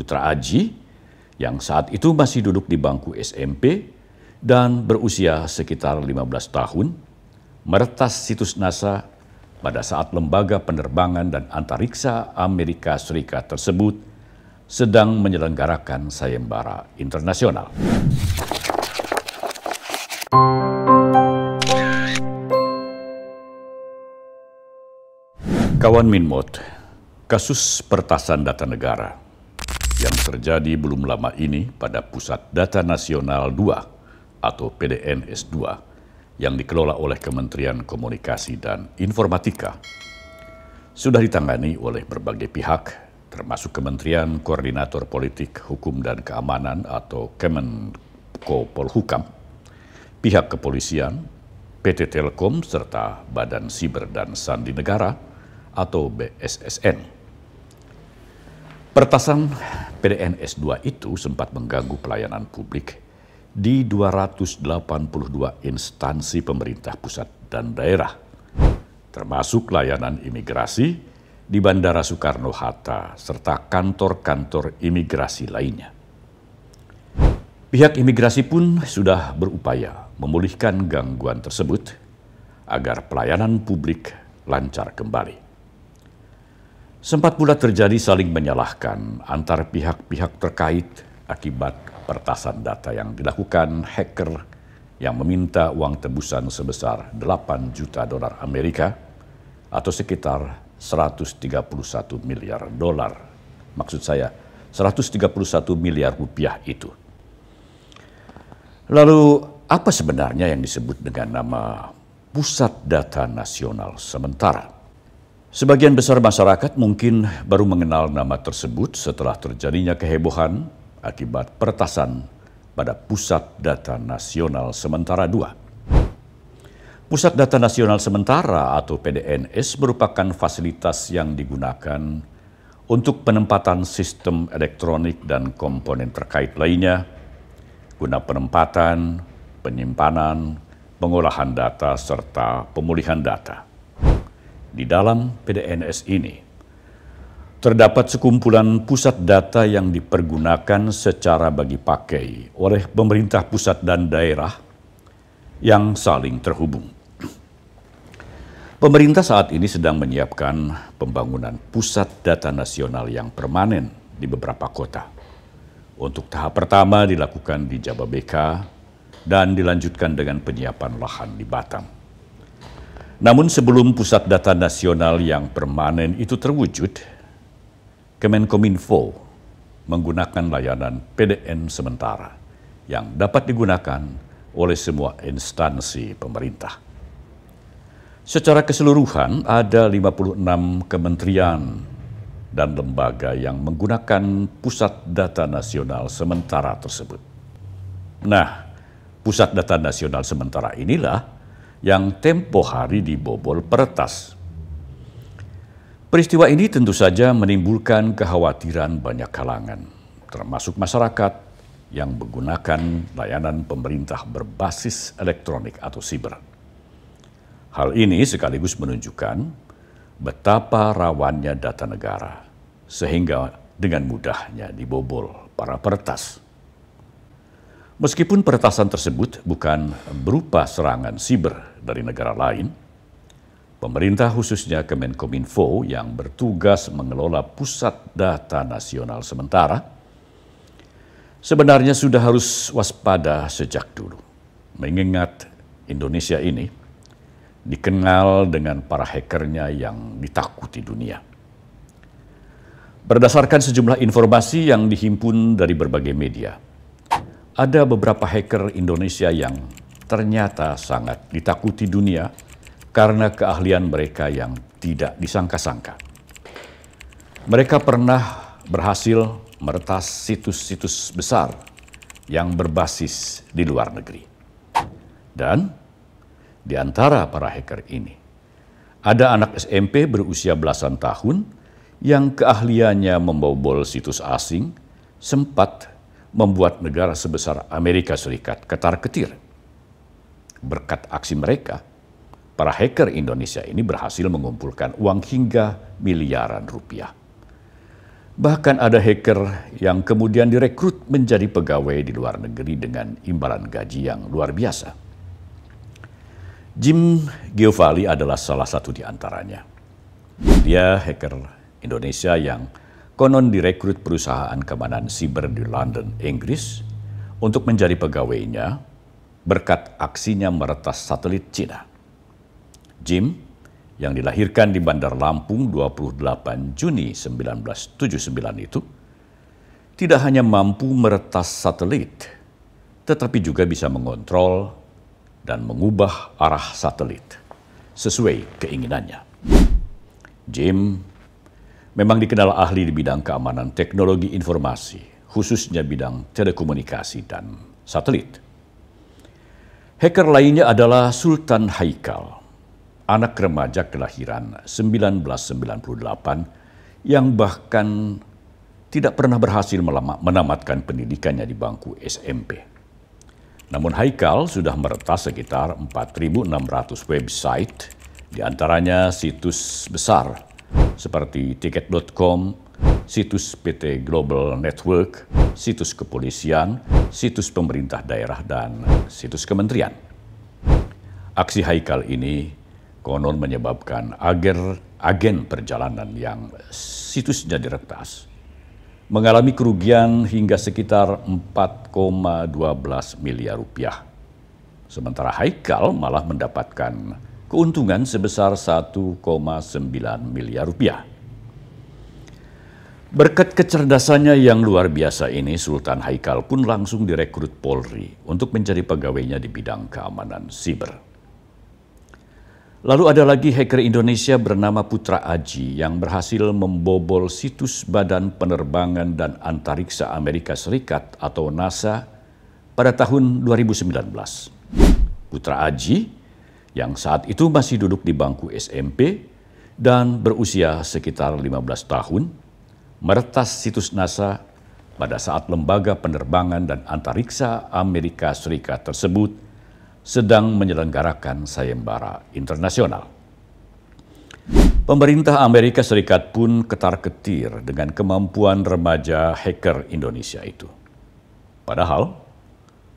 putra Aji, yang saat itu masih duduk di bangku SMP dan berusia sekitar 15 tahun, meretas situs NASA pada saat Lembaga Penerbangan dan Antariksa Amerika Serikat tersebut sedang menyelenggarakan sayembara internasional. Kawan Minmot, kasus pertasan data negara yang terjadi belum lama ini pada Pusat Data Nasional 2 atau PDNS 2 yang dikelola oleh Kementerian Komunikasi dan Informatika sudah ditangani oleh berbagai pihak termasuk Kementerian Koordinator Politik Hukum dan Keamanan atau Kemenko Polhukam, pihak kepolisian, PT Telkom serta Badan Siber dan Sandi Negara atau BSSN. Pertasan PDNS 2 itu sempat mengganggu pelayanan publik di 282 instansi pemerintah pusat dan daerah, termasuk layanan imigrasi di Bandara Soekarno-Hatta serta kantor-kantor imigrasi lainnya. Pihak imigrasi pun sudah berupaya memulihkan gangguan tersebut agar pelayanan publik lancar kembali. Sempat pula terjadi saling menyalahkan antar pihak-pihak terkait akibat pertasan data yang dilakukan hacker yang meminta uang tebusan sebesar 8 juta dolar Amerika atau sekitar 131 miliar dolar. Maksud saya 131 miliar rupiah itu. Lalu apa sebenarnya yang disebut dengan nama Pusat Data Nasional Sementara? Sebagian besar masyarakat mungkin baru mengenal nama tersebut setelah terjadinya kehebohan akibat peretasan pada Pusat Data Nasional Sementara II. Pusat Data Nasional Sementara atau PDNS merupakan fasilitas yang digunakan untuk penempatan sistem elektronik dan komponen terkait lainnya guna penempatan, penyimpanan, pengolahan data, serta pemulihan data di dalam PDNS ini. Terdapat sekumpulan pusat data yang dipergunakan secara bagi pakai oleh pemerintah pusat dan daerah yang saling terhubung. Pemerintah saat ini sedang menyiapkan pembangunan pusat data nasional yang permanen di beberapa kota. Untuk tahap pertama dilakukan di Jababeka dan dilanjutkan dengan penyiapan lahan di Batam. Namun sebelum pusat data nasional yang permanen itu terwujud, Kemenkominfo menggunakan layanan PDN sementara yang dapat digunakan oleh semua instansi pemerintah. Secara keseluruhan ada 56 kementerian dan lembaga yang menggunakan pusat data nasional sementara tersebut. Nah, pusat data nasional sementara inilah yang tempo hari dibobol peretas. Peristiwa ini tentu saja menimbulkan kekhawatiran banyak kalangan, termasuk masyarakat yang menggunakan layanan pemerintah berbasis elektronik atau siber. Hal ini sekaligus menunjukkan betapa rawannya data negara, sehingga dengan mudahnya dibobol para peretas. Meskipun peretasan tersebut bukan berupa serangan siber, dari negara lain, pemerintah khususnya Kemenkominfo yang bertugas mengelola pusat data nasional sementara, sebenarnya sudah harus waspada sejak dulu. Mengingat Indonesia ini dikenal dengan para hackernya yang ditakuti dunia. Berdasarkan sejumlah informasi yang dihimpun dari berbagai media, ada beberapa hacker Indonesia yang ternyata sangat ditakuti dunia karena keahlian mereka yang tidak disangka-sangka. Mereka pernah berhasil meretas situs-situs besar yang berbasis di luar negeri. Dan di antara para hacker ini, ada anak SMP berusia belasan tahun yang keahliannya membobol situs asing sempat membuat negara sebesar Amerika Serikat ketar-ketir. Berkat aksi mereka, para hacker Indonesia ini berhasil mengumpulkan uang hingga miliaran rupiah. Bahkan ada hacker yang kemudian direkrut menjadi pegawai di luar negeri dengan imbalan gaji yang luar biasa. Jim Geovali adalah salah satu di antaranya. Dia hacker Indonesia yang konon direkrut perusahaan keamanan siber di London, Inggris untuk menjadi pegawainya berkat aksinya meretas satelit Cina. Jim, yang dilahirkan di Bandar Lampung 28 Juni 1979 itu, tidak hanya mampu meretas satelit, tetapi juga bisa mengontrol dan mengubah arah satelit sesuai keinginannya. Jim memang dikenal ahli di bidang keamanan teknologi informasi, khususnya bidang telekomunikasi dan satelit. Hacker lainnya adalah Sultan Haikal, anak remaja kelahiran 1998 yang bahkan tidak pernah berhasil menamatkan pendidikannya di bangku SMP. Namun Haikal sudah meretas sekitar 4.600 website, diantaranya situs besar seperti tiket.com, situs PT Global Network, situs kepolisian, situs pemerintah daerah, dan situs kementerian. Aksi Haikal ini konon menyebabkan agar agen perjalanan yang situsnya diretas mengalami kerugian hingga sekitar 4,12 miliar rupiah. Sementara Haikal malah mendapatkan keuntungan sebesar 1,9 miliar rupiah. Berkat kecerdasannya yang luar biasa ini, Sultan Haikal pun langsung direkrut Polri untuk menjadi pegawainya di bidang keamanan siber. Lalu ada lagi hacker Indonesia bernama Putra Aji yang berhasil membobol situs Badan Penerbangan dan Antariksa Amerika Serikat atau NASA pada tahun 2019. Putra Aji yang saat itu masih duduk di bangku SMP dan berusia sekitar 15 tahun meretas situs NASA pada saat Lembaga Penerbangan dan Antariksa Amerika Serikat tersebut sedang menyelenggarakan sayembara internasional. Pemerintah Amerika Serikat pun ketar-ketir dengan kemampuan remaja hacker Indonesia itu. Padahal,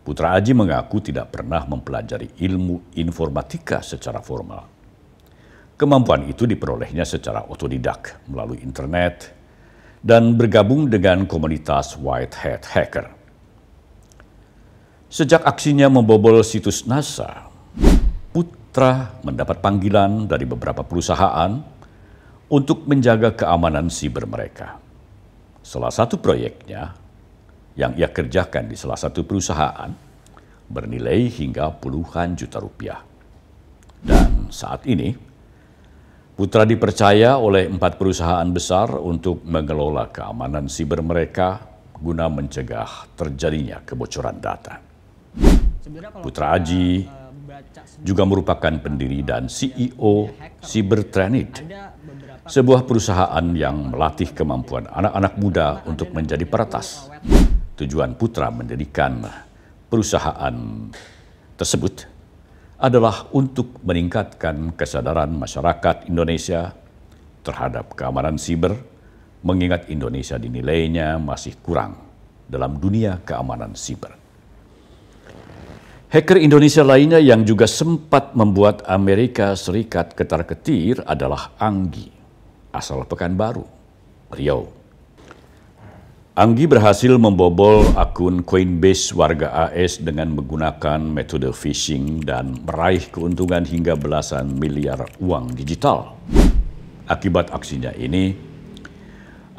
Putra Aji mengaku tidak pernah mempelajari ilmu informatika secara formal. Kemampuan itu diperolehnya secara otodidak melalui internet, dan bergabung dengan komunitas White Hat Hacker. Sejak aksinya membobol situs NASA, Putra mendapat panggilan dari beberapa perusahaan untuk menjaga keamanan siber mereka. Salah satu proyeknya yang ia kerjakan di salah satu perusahaan bernilai hingga puluhan juta rupiah. Dan saat ini, Putra dipercaya oleh empat perusahaan besar untuk mengelola keamanan siber mereka guna mencegah terjadinya kebocoran data. Putra Aji eh, juga merupakan pendiri eh, dan CEO Cybertranit, sebuah perusahaan yang melatih kemampuan anak-anak muda untuk menjadi peretas. Tujuan Putra mendirikan perusahaan tersebut adalah untuk meningkatkan kesadaran masyarakat Indonesia terhadap keamanan siber, mengingat Indonesia dinilainya masih kurang dalam dunia keamanan siber. Hacker Indonesia lainnya yang juga sempat membuat Amerika Serikat ketar-ketir adalah Anggi, asal Pekanbaru, Riau. Anggi berhasil membobol akun Coinbase warga AS dengan menggunakan metode phishing dan meraih keuntungan hingga belasan miliar uang digital. Akibat aksinya ini,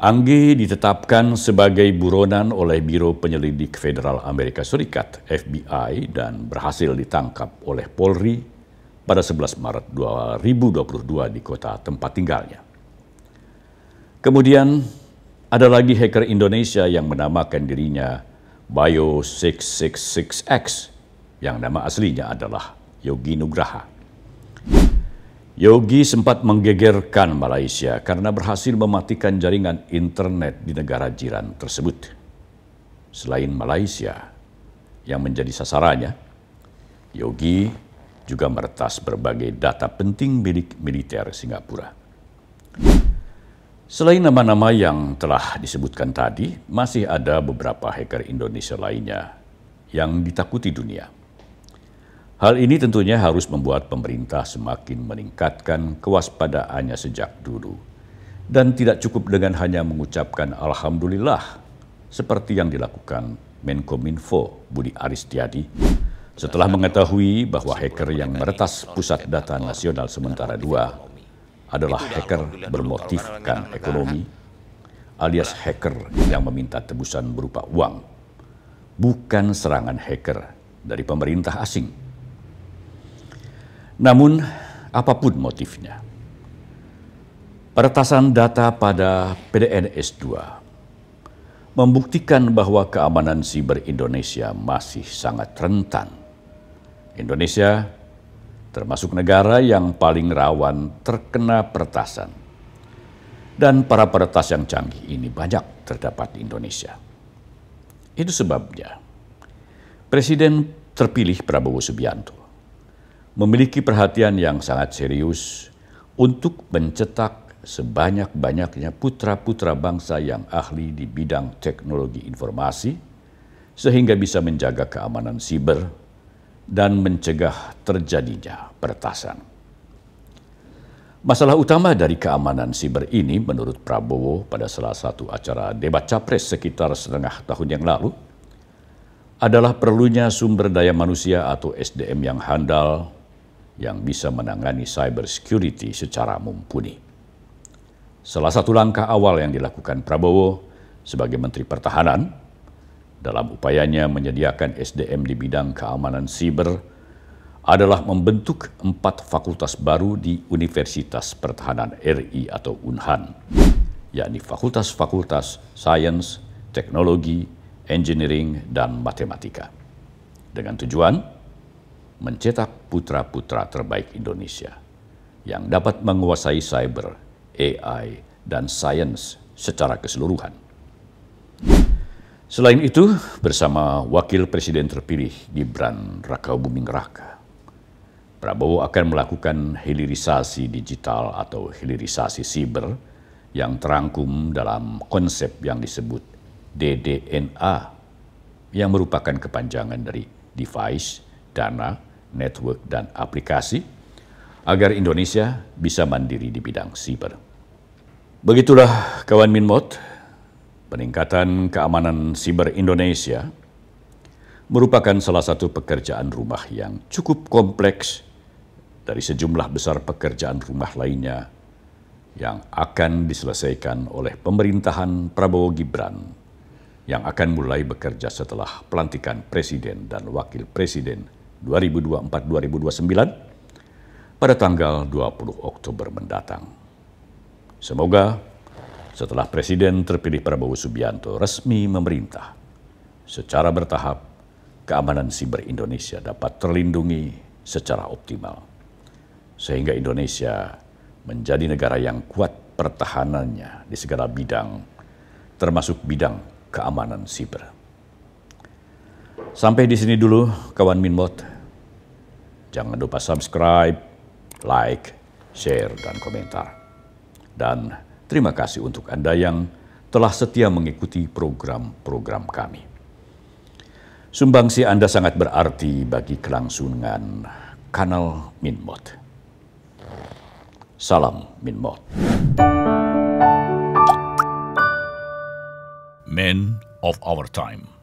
Anggi ditetapkan sebagai buronan oleh Biro Penyelidik Federal Amerika Serikat (FBI) dan berhasil ditangkap oleh Polri pada 11 Maret 2022 di kota tempat tinggalnya. Kemudian ada lagi hacker Indonesia yang menamakan dirinya Bio666X yang nama aslinya adalah Yogi Nugraha. Yogi sempat menggegerkan Malaysia karena berhasil mematikan jaringan internet di negara jiran tersebut. Selain Malaysia yang menjadi sasarannya, Yogi juga meretas berbagai data penting milik militer Singapura. Selain nama-nama yang telah disebutkan tadi, masih ada beberapa hacker Indonesia lainnya yang ditakuti dunia. Hal ini tentunya harus membuat pemerintah semakin meningkatkan kewaspadaannya sejak dulu. Dan tidak cukup dengan hanya mengucapkan Alhamdulillah, seperti yang dilakukan Menkominfo Budi Aristiadi setelah mengetahui bahwa hacker yang meretas Pusat Data Nasional Sementara dua adalah hacker bermotifkan ekonomi alias hacker yang meminta tebusan berupa uang, bukan serangan hacker dari pemerintah asing. Namun, apapun motifnya, peretasan data pada PDNS2 membuktikan bahwa keamanan siber Indonesia masih sangat rentan. Indonesia termasuk negara yang paling rawan terkena peretasan. Dan para peretas yang canggih ini banyak terdapat di Indonesia. Itu sebabnya Presiden terpilih Prabowo Subianto memiliki perhatian yang sangat serius untuk mencetak sebanyak-banyaknya putra-putra bangsa yang ahli di bidang teknologi informasi sehingga bisa menjaga keamanan siber dan mencegah terjadinya peretasan. Masalah utama dari keamanan siber ini menurut Prabowo pada salah satu acara debat capres sekitar setengah tahun yang lalu adalah perlunya sumber daya manusia atau SDM yang handal yang bisa menangani cyber security secara mumpuni. Salah satu langkah awal yang dilakukan Prabowo sebagai Menteri Pertahanan dalam upayanya menyediakan SDM di bidang keamanan siber adalah membentuk empat fakultas baru di Universitas Pertahanan RI atau UNHAN, yakni fakultas-fakultas Sains, Teknologi, Engineering, dan Matematika. Dengan tujuan mencetak putra-putra terbaik Indonesia yang dapat menguasai cyber, AI, dan sains secara keseluruhan. Selain itu, bersama Wakil Presiden terpilih Gibran Raka Buming Raka, Prabowo akan melakukan hilirisasi digital atau hilirisasi siber yang terangkum dalam konsep yang disebut DDNA yang merupakan kepanjangan dari device, dana, network, dan aplikasi agar Indonesia bisa mandiri di bidang siber. Begitulah kawan Minmot, Peningkatan keamanan siber Indonesia merupakan salah satu pekerjaan rumah yang cukup kompleks dari sejumlah besar pekerjaan rumah lainnya yang akan diselesaikan oleh pemerintahan Prabowo Gibran yang akan mulai bekerja setelah pelantikan Presiden dan Wakil Presiden 2024-2029 pada tanggal 20 Oktober mendatang. Semoga setelah Presiden terpilih Prabowo Subianto resmi memerintah. Secara bertahap, keamanan siber Indonesia dapat terlindungi secara optimal. Sehingga Indonesia menjadi negara yang kuat pertahanannya di segala bidang, termasuk bidang keamanan siber. Sampai di sini dulu kawan Minbot. Jangan lupa subscribe, like, share, dan komentar. Dan Terima kasih untuk Anda yang telah setia mengikuti program-program kami. Sumbangsi Anda sangat berarti bagi kelangsungan kanal Minmot. Salam Minmot. Men of our time.